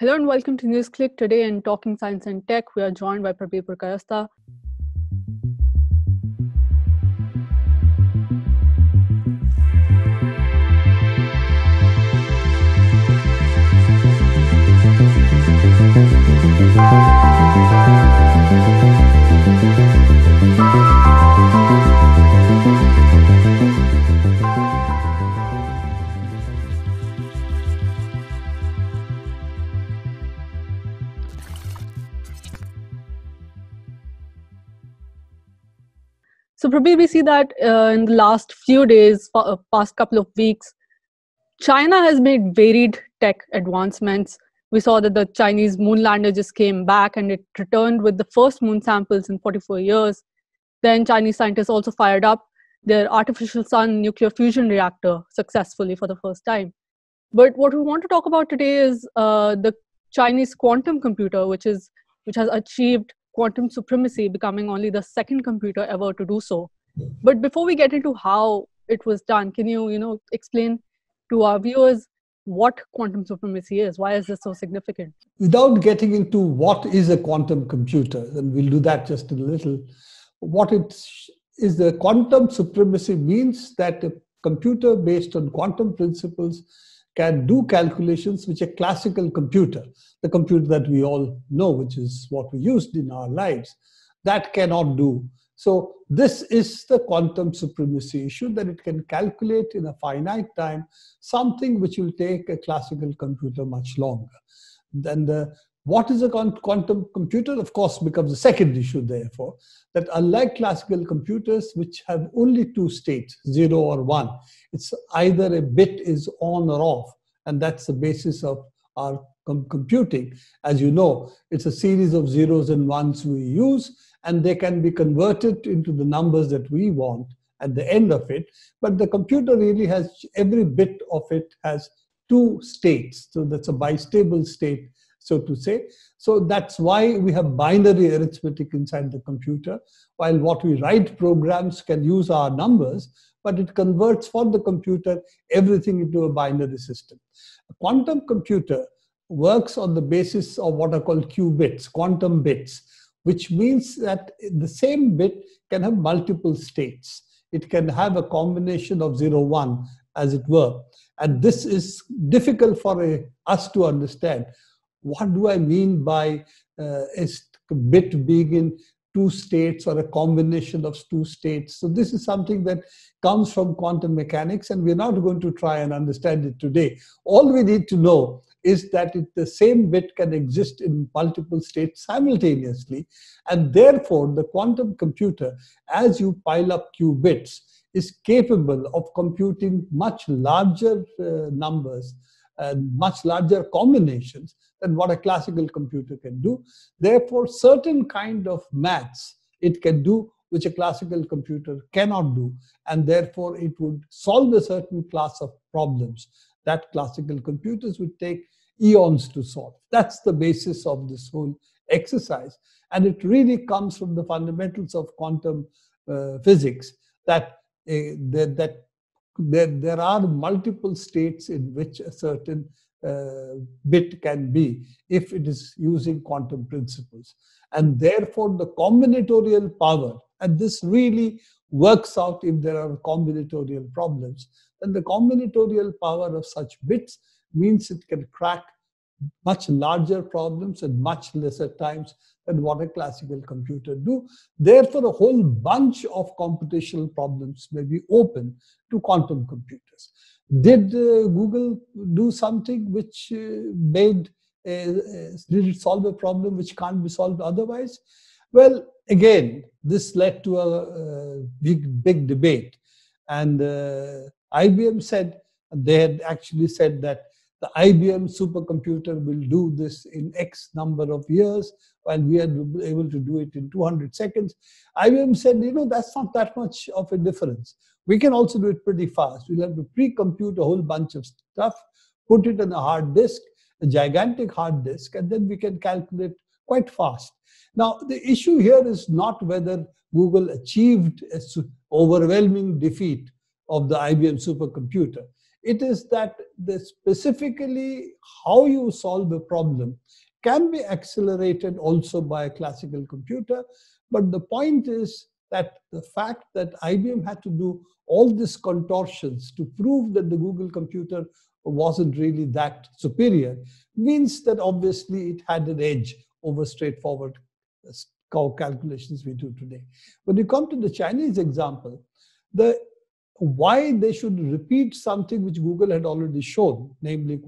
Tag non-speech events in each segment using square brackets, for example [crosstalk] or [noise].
Hello and welcome to NewsClick. Today in Talking Science and Tech, we are joined by Pradeep Purkarasta, So probably we see that uh, in the last few days, uh, past couple of weeks, China has made varied tech advancements. We saw that the Chinese moonlander just came back and it returned with the first moon samples in 44 years. Then Chinese scientists also fired up their artificial sun nuclear fusion reactor successfully for the first time. But what we want to talk about today is uh, the Chinese quantum computer, which is which has achieved quantum supremacy, becoming only the second computer ever to do so. But before we get into how it was done, can you, you know, explain to our viewers what quantum supremacy is? Why is this so significant? Without getting into what is a quantum computer, and we'll do that just in a little, what it is the quantum supremacy means that a computer based on quantum principles can do calculations which a classical computer, the computer that we all know, which is what we used in our lives, that cannot do. So this is the quantum supremacy issue that it can calculate in a finite time something which will take a classical computer much longer. Then the what is a quantum computer, of course, becomes a second issue, therefore, that unlike classical computers, which have only two states, zero or one, it's either a bit is on or off, and that's the basis of our com computing. As you know, it's a series of zeros and ones we use, and they can be converted into the numbers that we want at the end of it. But the computer really has every bit of it has two states. So that's a bistable state so to say. So that's why we have binary arithmetic inside the computer, while what we write programs can use our numbers, but it converts for the computer everything into a binary system. A quantum computer works on the basis of what are called qubits, quantum bits, which means that the same bit can have multiple states. It can have a combination of 0, 1, as it were. And this is difficult for a, eh, us to understand what do I mean by uh, a bit being in two states or a combination of two states? So this is something that comes from quantum mechanics, and we're not going to try and understand it today. All we need to know is that it, the same bit can exist in multiple states simultaneously, and therefore the quantum computer, as you pile up qubits, is capable of computing much larger uh, numbers and much larger combinations than what a classical computer can do. Therefore, certain kind of maths it can do which a classical computer cannot do, and therefore it would solve a certain class of problems that classical computers would take eons to solve. That's the basis of this whole exercise, and it really comes from the fundamentals of quantum uh, physics that, uh, that, that there, there are multiple states in which a certain uh, bit can be if it is using quantum principles. And therefore, the combinatorial power, and this really works out if there are combinatorial problems, then the combinatorial power of such bits means it can crack much larger problems at much lesser times and what a classical computer do. Therefore, a whole bunch of computational problems may be open to quantum computers. Did uh, Google do something which uh, made a, uh, uh, did it solve a problem which can't be solved otherwise? Well, again, this led to a, big, big debate. And uh, IBM said, they had actually said that the IBM supercomputer will do this in X number of years, while we are able to do it in 200 seconds. IBM said, you know, that's not that much of a difference. We can also do it pretty fast. We'll have to pre compute a whole bunch of stuff, put it on a hard disk, a gigantic hard disk, and then we can calculate quite fast. Now, the issue here is not whether Google achieved an overwhelming defeat of the IBM supercomputer. It is that the specifically how you solve a problem can be accelerated also by a classical computer. But the point is that the fact that IBM had to do all these contortions to prove that the Google computer wasn't really that superior means that obviously it had an edge over straightforward uh, calculations we do today. When you come to the Chinese example, the why they should repeat something which Google had already shown, namely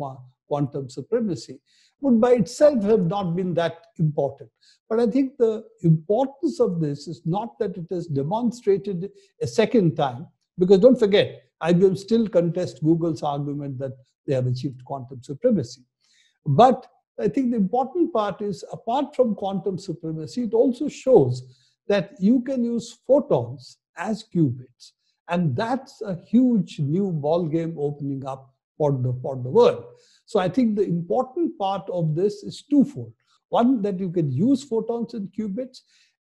quantum supremacy, would by itself have not been that important. But I think the importance of this is not that it is demonstrated a second time, because don't forget, IBM still contests Google's argument that they have achieved quantum supremacy. But I think the important part is, apart from quantum supremacy, it also shows that you can use photons as qubits and that's a huge new ball game opening up for the, for the world. So I think the important part of this is twofold. One, that you can use photons and qubits,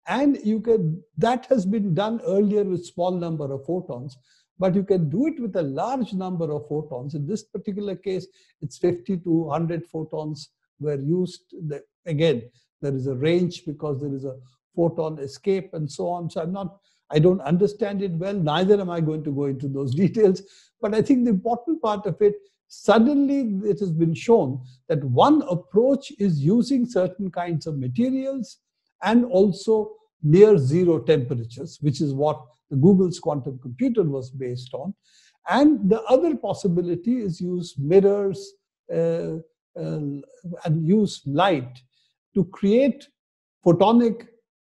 and you can that has been done earlier with small number of photons, but you can do it with a large number of photons. In this particular case, it's 50 to 100 photons were used. The, again, there is a range because there is a photon escape and so on. So I'm not I don't understand it well, neither am I going to go into those [laughs] details. But I think the important part of it, suddenly it has been shown that one approach is using certain kinds of materials and also near zero temperatures, which is what the Google's quantum computer was based on. And the other possibility is use mirrors uh, uh, and use light to create photonic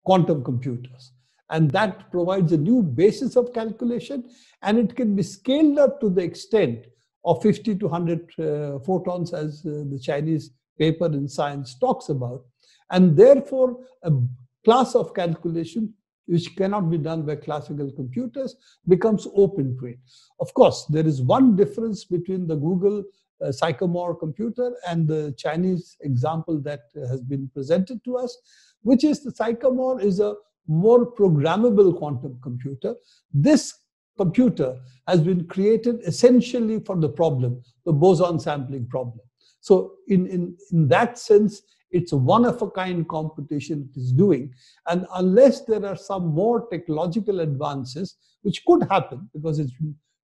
quantum computers. And that provides a new basis of calculation and it can be scaled up to the extent of 50 to 100 uh, photons as uh, the Chinese paper in science talks about. And therefore, a class of calculation which cannot be done by classical computers becomes open to it. Of course, there is one difference between the Google uh, Sycamore computer and the Chinese example that has been presented to us, which is the Sycamore is a more programmable quantum computer. This computer has been created essentially for the problem, the boson sampling problem. So in, in, in that sense, it's a one-of-a-kind computation it is doing. And unless there are some more technological advances, which could happen because it's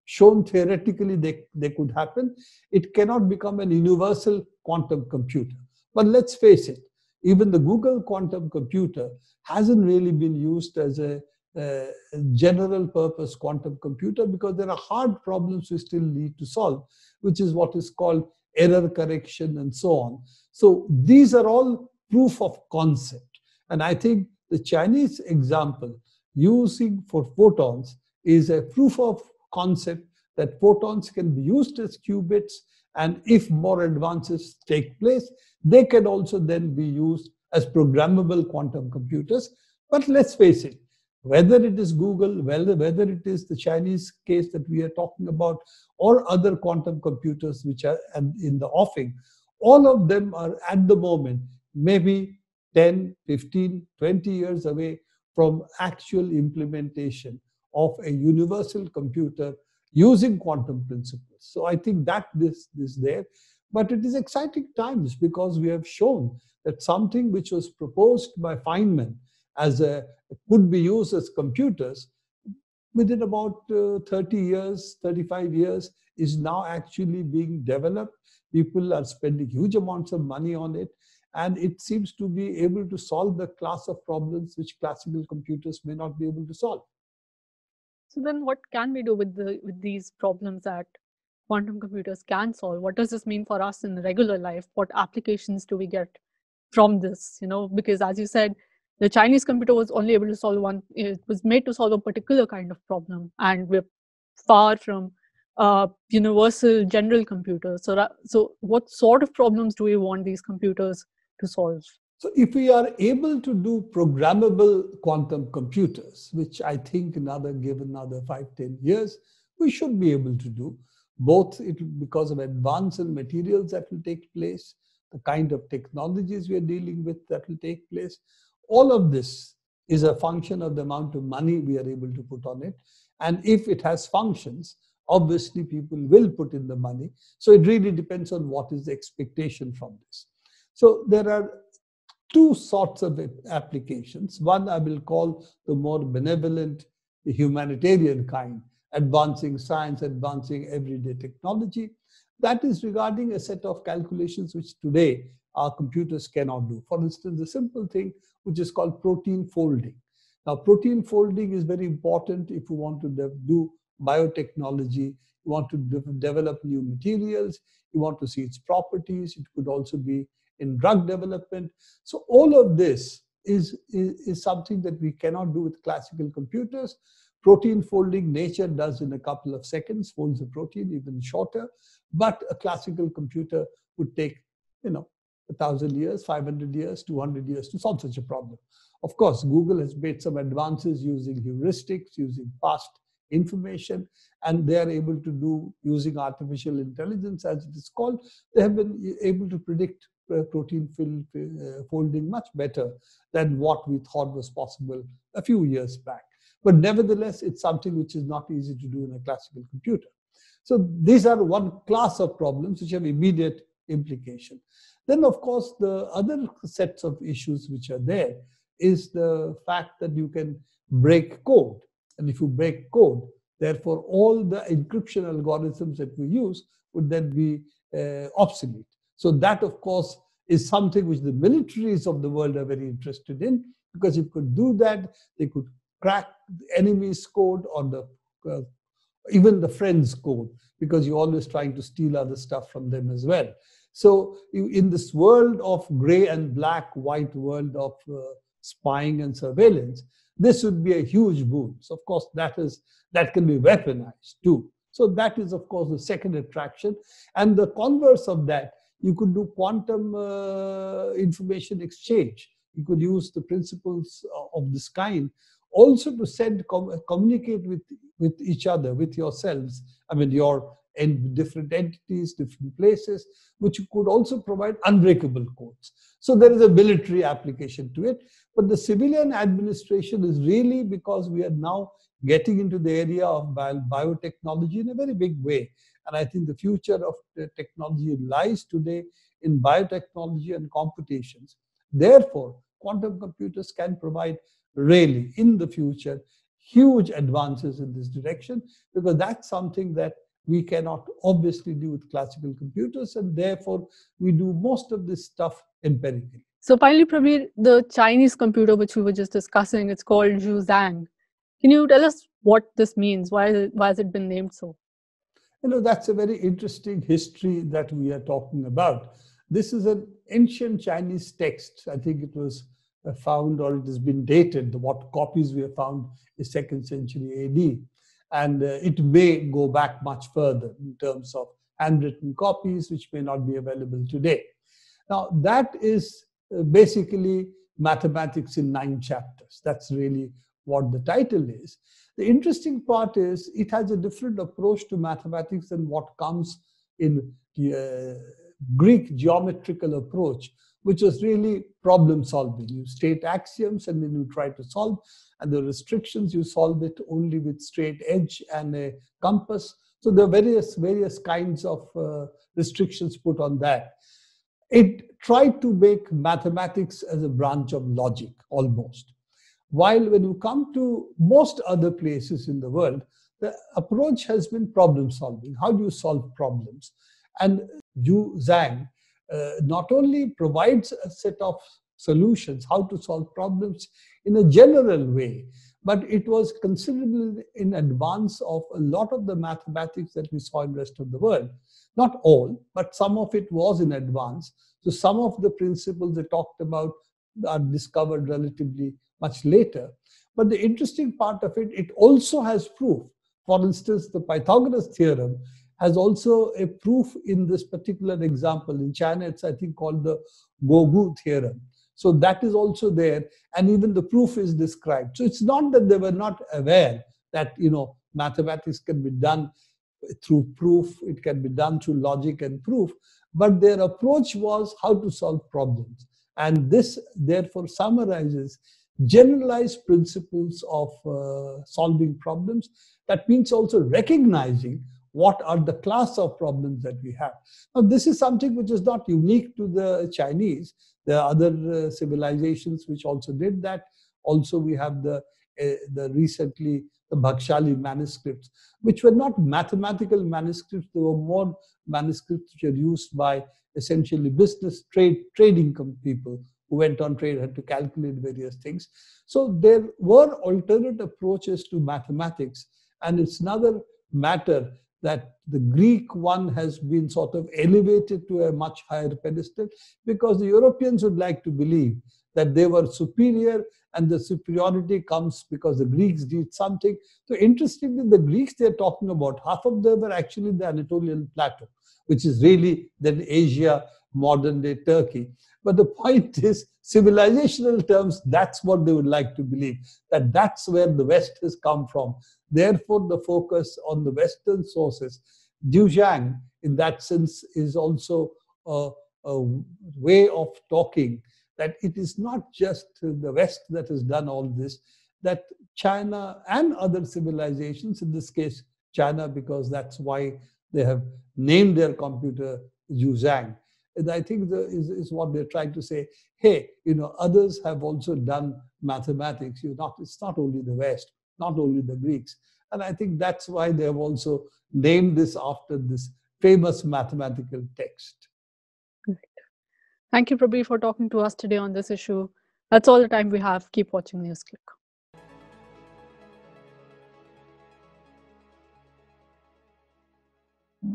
shown theoretically they, they could happen, it cannot become an universal quantum computer. But let's face it, even the Google quantum computer hasn't really been used as a, a general purpose quantum computer because there are hard problems we still need to solve, which is what is called error correction and so on. So these are all proof of concept. And I think the Chinese example using for photons is a proof of concept that photons can be used as qubits and if more advances take place, they can also then be used as programmable quantum computers. But let's face it, whether it is Google, whether, whether it is the Chinese case that we are talking about, or other quantum computers which are in the offing, all of them are at the moment maybe 10, 15, 20 years away from actual implementation of a universal computer using quantum principles. So I think that this is there. But it is exciting times because we have shown that something which was proposed by Feynman as a could be used as computers within about uh, 30 years, 35 years is now actually being developed. People are spending huge amounts of money on it and it seems to be able to solve the class of problems which classical computers may not be able to solve. So then what can we do with the with these problems that quantum computers can solve? What does this mean for us in regular life? What applications do we get from this? You know, because as you said, the Chinese computer was only able to solve one, it was made to solve a particular kind of problem, and we're far from uh, universal general computers. So, so what sort of problems do we want these computers to solve? So if we are able to do programmable quantum computers, which I think another given another five, 10 years, we should be able to do both it, because of advance in materials that will take place, the kind of technologies we are dealing with that will take place. All of this is a function of the amount of money we are able to put on it. And if it has functions, obviously people will put in the money. So it really depends on what is the expectation from this. So there are two sorts of applications. One I will call the more benevolent humanitarian kind, advancing science, advancing everyday technology. That is regarding a set of calculations which today our computers cannot do. For instance, the simple thing which is called protein folding. Now, protein folding is very important if you want to do biotechnology, you want to de develop new materials, you want to see its properties. It could also be in drug development. So all of this is, is, is something that we cannot do with classical computers. Protein folding, nature does in a couple of seconds, folds a protein even shorter. But a classical computer would take, you know, a thousand years, 500 years, 200 years to solve such a problem. Of course, Google has made some advances using heuristics, using fast information and they are able to do using artificial intelligence as it is called they have been able to predict protein field, uh, folding much better than what we thought was possible a few years back but nevertheless it's something which is not easy to do in a classical computer so these are one class of problems which have immediate implication then of course the other sets of issues which are there is the fact that you can break code and if you break code, therefore all the encryption algorithms that we use would then be uh, obsolete. So that, of course, is something which the militaries of the world are very interested in because if could do that, they could crack the enemy's code or the uh, even the friend's code because you're always trying to steal other stuff from them as well. So in this world of gray and black, white world of uh, spying and surveillance, this would be a huge boon. So of course that is that can be weaponized too. So that is of course the second attraction. And the converse of that, you could do quantum uh, information exchange. You could use the principles uh, of this kind also to send com communicate with with each other with yourselves i mean your and different entities, different places, which could also provide unbreakable codes. So there is a military application to it. But the civilian administration is really because we are now getting into the area of biotechnology in a very big way. And I think the future of the technology lies today in biotechnology and computations. Therefore, quantum computers can provide really in the future huge advances in this direction because that's something that we cannot obviously do with classical computers, and therefore we do most of this stuff empirically. So finally, Prabir, the Chinese computer which we were just discussing, it's called Zhuzhang. Can you tell us what this means? Why, it, why has it been named so? You know, that's a very interesting history that we are talking about. This is an ancient Chinese text. I think it was uh, found or it has been dated. What copies we have found is second century AD and uh, it may go back much further in terms of handwritten copies which may not be available today. Now, that is uh, basically mathematics in nine chapters. That's really what the title is. The interesting part is it has a different approach to mathematics than what comes in the uh, Greek geometrical approach, which was really problem solving. You state axioms and then you try to solve, and the restrictions you solve it only with straight edge and a compass. So there are various various kinds of uh, restrictions put on that. It tried to make mathematics as a branch of logic almost. While when you come to most other places in the world, the approach has been problem solving. How do you solve problems? And Yu Zhang uh, not only provides a set of solutions, how to solve problems in a general way, but it was considerably in advance of a lot of the mathematics that we saw in the rest of the world. Not all, but some of it was in advance. So some of the principles they talked about are discovered relatively much later. But the interesting part of it, it also has proof. For instance, the Pythagoras theorem has also a proof in this particular example. In China, it's, I think, called the Gogu theorem. So that is also there, and even the proof is described. So it's not that they were not aware that, you know, mathematics can be done through proof, it can be done through logic and proof, but their approach was how to solve problems. And this, therefore, summarizes generalized principles of uh, solving problems. That means also recognizing what are the class of problems that we have. Now, this is something which is not unique to the Chinese. There are other uh, civilizations which also did that. Also, we have the, uh, the recently the Bhakshali manuscripts, which were not mathematical manuscripts. They were more manuscripts which are used by essentially business trade trading people who went on trade had to calculate various things. So there were alternate approaches to mathematics, and it's another matter that the Greek one has been sort of elevated to a much higher pedestal because the Europeans would like to believe that they were superior and the superiority comes because the Greeks did something. So, interestingly, the Greeks they're talking about, half of them were actually the Anatolian plateau, which is really then Asia modern day Turkey. But the point [laughs] is, civilizational terms, that's what they would like to believe, that that's where the West has come from. Therefore, the focus on the Western sources. Dujiang, in that sense, is also a, a way of talking that it is not just the West that has done all this, that China and other civilizations, in this case, China, because that's why they have named their computer Yuzhang, and I think the, is, is what they're trying to say. Hey, you know, others have also done mathematics. You not, it's not only the West, not only the Greeks. And I think that's why they have also named this after this famous mathematical text. Thank you, Prabhu, for talking to us today on this issue. That's all the time we have. Keep watching NewsClick.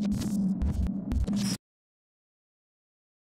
Thank you